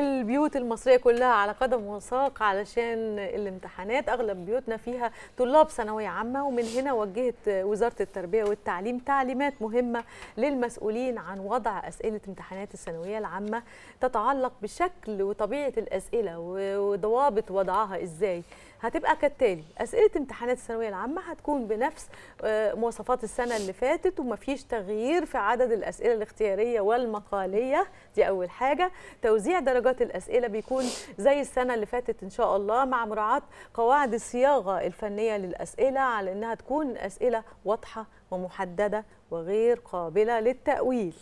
البيوت المصريه كلها على قدم وساق علشان الامتحانات اغلب بيوتنا فيها طلاب ثانويه عامه ومن هنا وجهت وزاره التربيه والتعليم تعليمات مهمه للمسؤولين عن وضع اسئله امتحانات الثانويه العامه تتعلق بشكل وطبيعه الاسئله وضوابط وضعها ازاي هتبقى كالتالي اسئله امتحانات الثانويه العامه هتكون بنفس آه، مواصفات السنه اللي فاتت ومفيش تغيير في عدد الاسئله الاختياريه والمقاليه دي اول حاجه توزيع درجات الاسئله بيكون زي السنه اللي فاتت ان شاء الله مع مراعاه قواعد الصياغه الفنيه للاسئله على انها تكون اسئله واضحه ومحدده وغير قابله للتاويل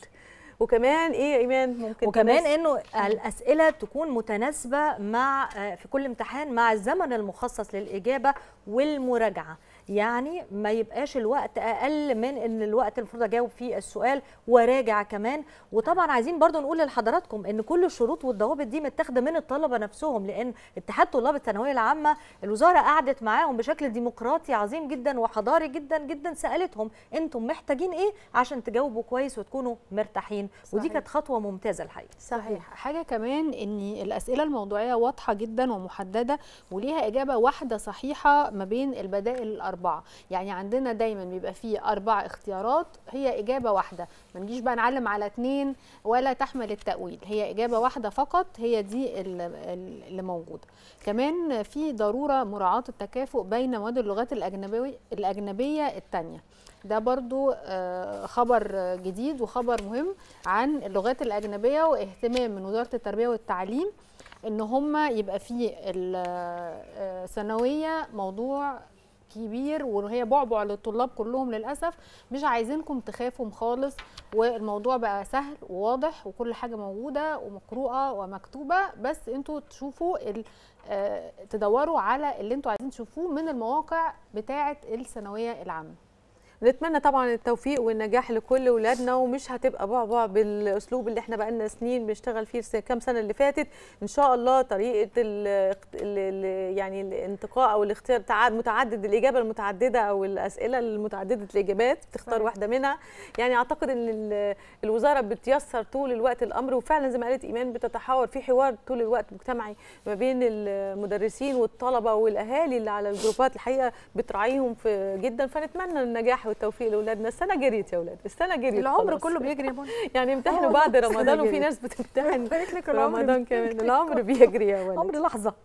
وكمان ايه ايمان ممكن وكمان انه الاسئله تكون متناسبه مع آه، في كل امتحان مع الزمن المخصص للاجابه والمراجعه يعني ما يبقاش الوقت اقل من ان الوقت المفروض اجاوب فيه السؤال وراجع كمان وطبعا عايزين برضو نقول لحضراتكم ان كل الشروط والضوابط دي متاخده من الطلبه نفسهم لان اتحاد طلاب الثانويه العامه الوزاره قعدت معاهم بشكل ديمقراطي عظيم جدا وحضاري جدا جدا سالتهم انتم محتاجين ايه عشان تجاوبوا كويس وتكونوا مرتاحين صحيح. ودي كانت خطوه ممتازه الحقيقه صحيح حاجه كمان ان الاسئله الموضوعيه واضحه جدا ومحدده وليها اجابه واحده صحيحه ما بين البدائل أربعة يعني عندنا دايما بيبقى فيه أربع اختيارات هي إجابة واحدة ما نجيش بقى نعلم على اتنين ولا تحمل التأويل هي إجابة واحدة فقط هي دي اللي موجودة كمان في ضرورة مراعاة التكافؤ بين مواد اللغات الأجنبية الأجنبية التانية ده برضو آه، خبر جديد وخبر مهم عن اللغات الأجنبية واهتمام من وزارة التربية والتعليم ان هم يبقى في الثانويه آه، آه، موضوع كبير وهي بعبع للطلاب كلهم للاسف مش عايزينكم تخافوا خالص والموضوع بقى سهل وواضح وكل حاجه موجوده ومقروءه ومكتوبه بس انتوا تشوفوا آه، تدوروا على اللي انتوا عايزين تشوفوه من المواقع بتاعه الثانويه العامه نتمنى طبعا التوفيق والنجاح لكل ولادنا ومش هتبقى بعبع بالاسلوب اللي احنا بقالنا سنين بنشتغل فيه كام سنه اللي فاتت ان شاء الله طريقه ال يعني الانتقاء او الاختيار متعدد الاجابه المتعدده او الاسئله المتعدده الاجابات بتختار واحده منها يعني اعتقد ان الوزاره بتيسر طول الوقت الامر وفعلا زي ما قالت ايمان بتتحاور في حوار طول الوقت مجتمعي ما بين المدرسين والطلبه والاهالي اللي على الجروبات الحقيقه بتراعيهم في جدا فنتمنى النجاح والتوفيق لاولادنا السنه جريت يا اولاد السنه جريت العمر خلاص. كله بيجري يا يعني امتحنوا اه بعد رمضان وفي ناس بتمتحن رمضان كمان العمر بيجري يا ولد عمر لحظه